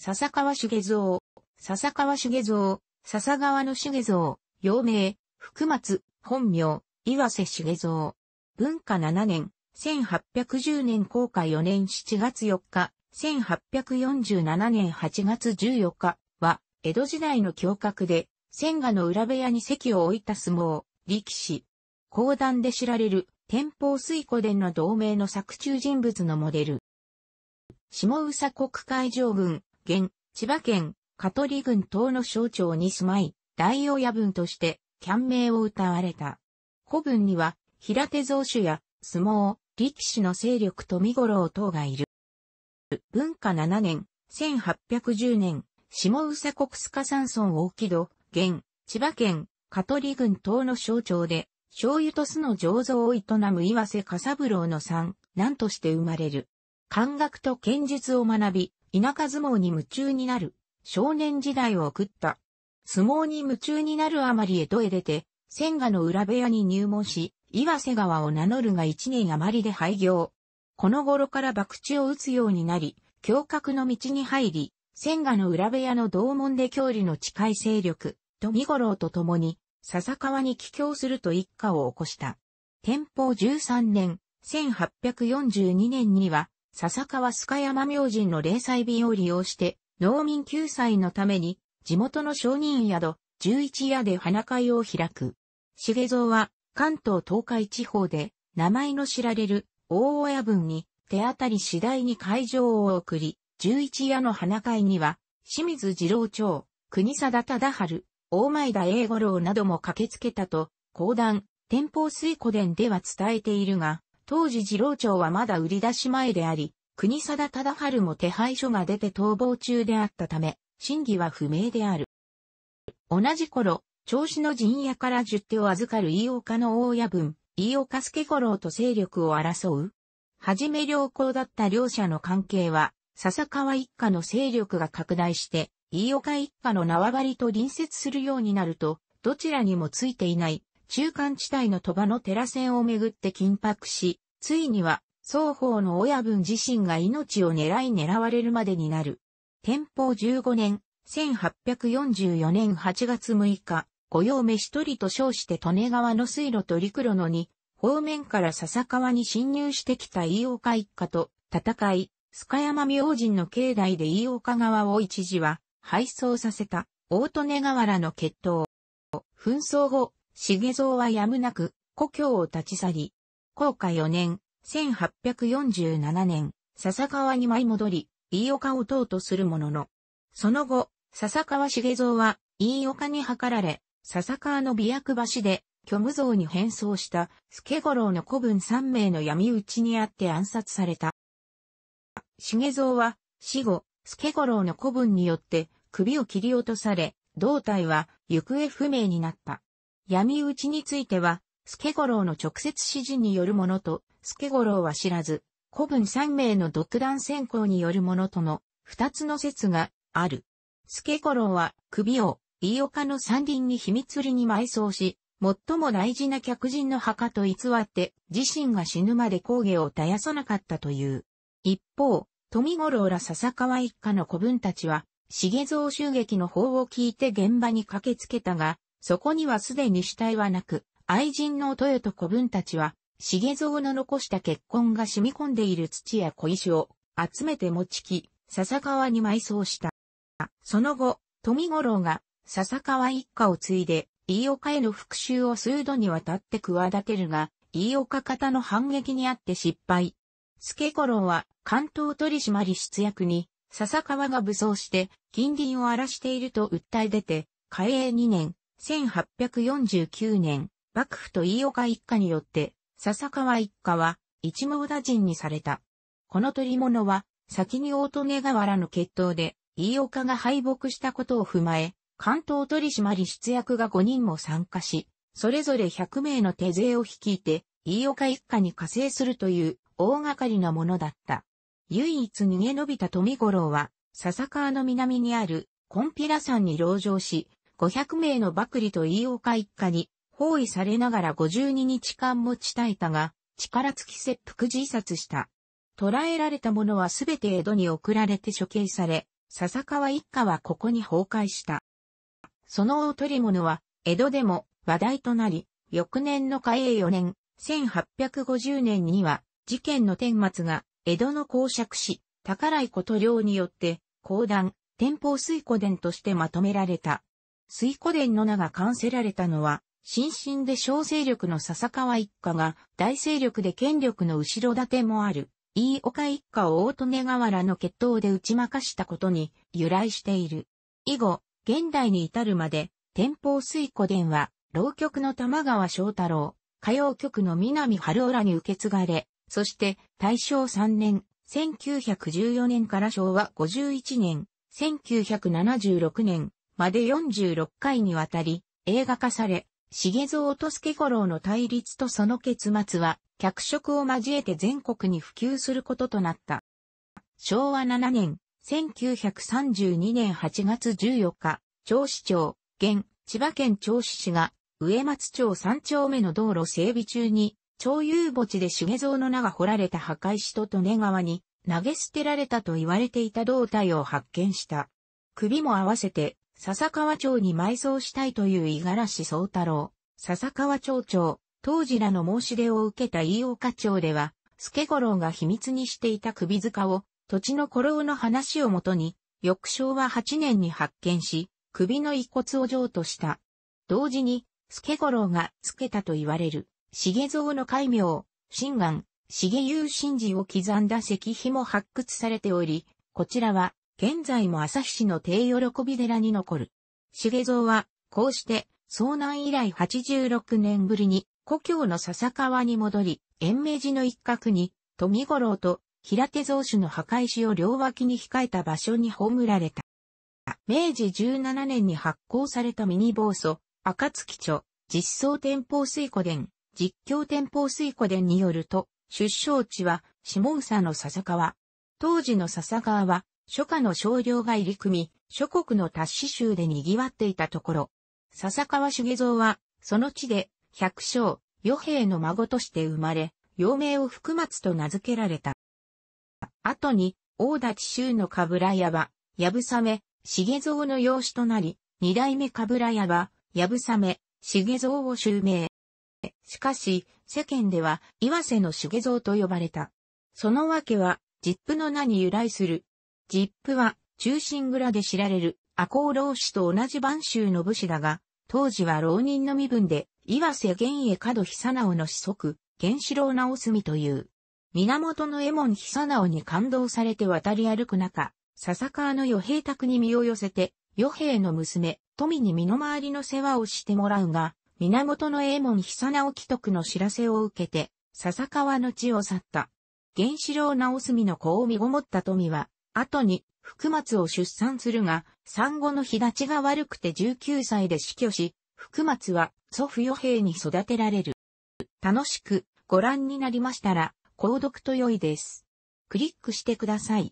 笹川重蔵、笹川重蔵、笹川の重蔵、陽明、福松、本名、岩瀬重蔵。文化7年、1810年公開4年7月4日、1847年8月14日は、江戸時代の教閣で、千賀の裏部屋に席を置いた相撲、力士。講談で知られる、天保水湖伝の同名の作中人物のモデル。下宇佐国会上軍、現、千葉県、香取郡東の省庁に住まい、大親分として、キャン名を歌われた。古文には、平手蔵主や、相撲、力士の勢力と見頃等がいる。文化7年、1810年、下宇佐国須賀山村大木戸、現、千葉県、香取郡東の省庁で、醤油と酢の醸造を営む岩瀬笠三郎の三、男として生まれる。漢学と剣術を学び、田舎相撲に夢中になる、少年時代を送った。相撲に夢中になるあまり江戸へ出て、千賀の裏部屋に入門し、岩瀬川を名乗るが一年余りで廃業。この頃から博打を打つようになり、教格の道に入り、千賀の裏部屋の同門で郷里の近い勢力、富五郎と共に、笹川に帰郷すると一家を起こした。天保13年、1842年には、笹川須賀山明神の零細日を利用して、農民救済のために、地元の商人宿、十一夜で花会を開く。重蔵は、関東東海地方で、名前の知られる、大親分に、手当たり次第に会場を送り、十一夜の花会には、清水次郎長、国貞忠春、大前田英五郎なども駆けつけたと、講談、天保水古伝では伝えているが、当時次郎町はまだ売り出し前であり、国定忠春も手配書が出て逃亡中であったため、真偽は不明である。同じ頃、調子の陣屋から十手を預かる飯岡の大屋分、飯岡助五郎と勢力を争う。はじめ良好だった両者の関係は、笹川一家の勢力が拡大して、飯岡一家の縄張りと隣接するようになると、どちらにもついていない中間地帯の鳥羽の寺線をめぐって緊迫し、ついには双方の親分自身が命を狙い狙われるまでになる。天保15年、1844年8月6日、御用飯取りと称して利根川の水路と陸路の二方面から笹川に侵入してきた飯岡一家と戦い、須賀山明神の境内で飯岡川を一時は敗走させた大利根河原の決闘。紛争後、重蔵はやむなく、故郷を立ち去り、高下4年、1847年、笹川に舞い戻り、飯岡を党とするものの、その後、笹川重蔵は、飯岡に図られ、笹川の美薬橋で、虚無像に変装した、助五郎の古文3名の闇討ちにあって暗殺された。重蔵は、死後、助五郎の古文によって、首を切り落とされ、胴体は行方不明になった。闇討ちについては、助五郎の直接指示によるものと、助五郎は知らず、古文3名の独断選考によるものとの、二つの説がある。助五郎は首を飯岡の山林に秘密裏に埋葬し、最も大事な客人の墓と偽って自身が死ぬまで工芸を絶やさなかったという。一方、富五郎ら笹川一家の古文たちは、重蔵襲撃の法を聞いて現場に駆けつけたが、そこにはすでに死体はなく、愛人の豊と子分たちは、重蔵の残した血痕が染み込んでいる土や小石を集めて持ちき、笹川に埋葬した。その後、富五郎が笹川一家を継いで、飯岡への復讐を数度にわたって企てるが、飯岡方の反撃にあって失敗。助五郎は関東取締出役に、笹川が武装して、近隣を荒らしていると訴え出て、嘉永2年、1849年、幕府と飯岡一家によって、笹川一家は、一網打尽にされた。この取り物は、先に大利根河原の決闘で、飯岡が敗北したことを踏まえ、関東取締出役が5人も参加し、それぞれ100名の手勢を率いて、飯岡一家に加勢するという大掛かりなものだった。唯一逃げ延びた富五郎は、笹川の南にあるコンピラ山に籠城し、500名の幕利と飯岡一家に包囲されながら52日間持ち耐えたが、力尽き切腹自殺した。捕らえられた者はすべて江戸に送られて処刑され、笹川一家はここに崩壊した。その大取り物は、江戸でも話題となり、翌年の嘉永4年、1850年には、事件の顛末が、江戸の公爵士、宝井こと領によって、公団、天保水古伝としてまとめられた。水古殿の名が冠せられたのは、新進で小勢力の笹川一家が、大勢力で権力の後ろ盾もある、飯岡一家を大利根の決闘で打ち負かしたことに由来している。以後、現代に至るまで、天保水古殿は、浪曲の玉川翔太郎、歌謡曲の南春浦に受け継がれ、そして大正3年、1914年から昭和51年、1976年、まで46回にわたり映画化され、重蔵と助五郎の対立とその結末は、脚色を交えて全国に普及することとなった。昭和7年、1932年8月14日、銚子町、現、千葉県銚子市が、植松町三丁目の道路整備中に、町有墓地で重蔵の名が掘られた墓石と利根川に投げ捨てられたと言われていた胴体を発見した。首も合わせて笹川町に埋葬したいという五十嵐宗太郎、笹川町長、当時らの申し出を受けた飯岡町では、助五郎が秘密にしていた首塚を、土地の古老の話をもとに、翌昭和8年に発見し、首の遺骨を譲渡した。同時に、助五郎が付けたと言われる、重蔵の戒名、新願、重雄神事を刻んだ石碑も発掘されており、こちらは現在も旭市の帝喜び寺に残る。重蔵は、こうして、遭難以来86年ぶりに、故郷の笹川に戻り、延命寺の一角に、富五郎と平手蔵主の墓石を両脇に控えた場所に葬られた。明治17年に発行されたミニ暴走、暁著、実装天保水湖伝、実況天保水湖伝によると、出生地は下草の笹川。当時の笹川は初夏の少量が入り組み、諸国の達死州で賑わっていたところ、笹川重蔵は、その地で、百姓、与兵の孫として生まれ、幼名を福松と名付けられた。後に、大立州のかぶら屋は、やぶさめ、重蔵の養子となり、二代目かぶら屋は、やぶさめ、重蔵を襲名。しかし、世間では、岩瀬の重蔵と呼ばれた。そのわけは、実父の名に由来する、ジップは、忠臣蔵で知られる、赤穂浪士と同じ番州の武士だが、当時は浪人の身分で、岩瀬玄衛門久直の子息、玄四郎直澄という。源の江衛門久直に感動されて渡り歩く中、笹川の与兵宅に身を寄せて、与兵の娘、富に身の回りの世話をしてもらうが、源の江衛門久直帰徳の知らせを受けて、笹川の地を去った。玄四郎直澄の子を身ごもった富は、後に福松を出産するが、産後の日立ちが悪くて19歳で死去し、福松は祖父与平に育てられる。楽しくご覧になりましたら、購読と良いです。クリックしてください。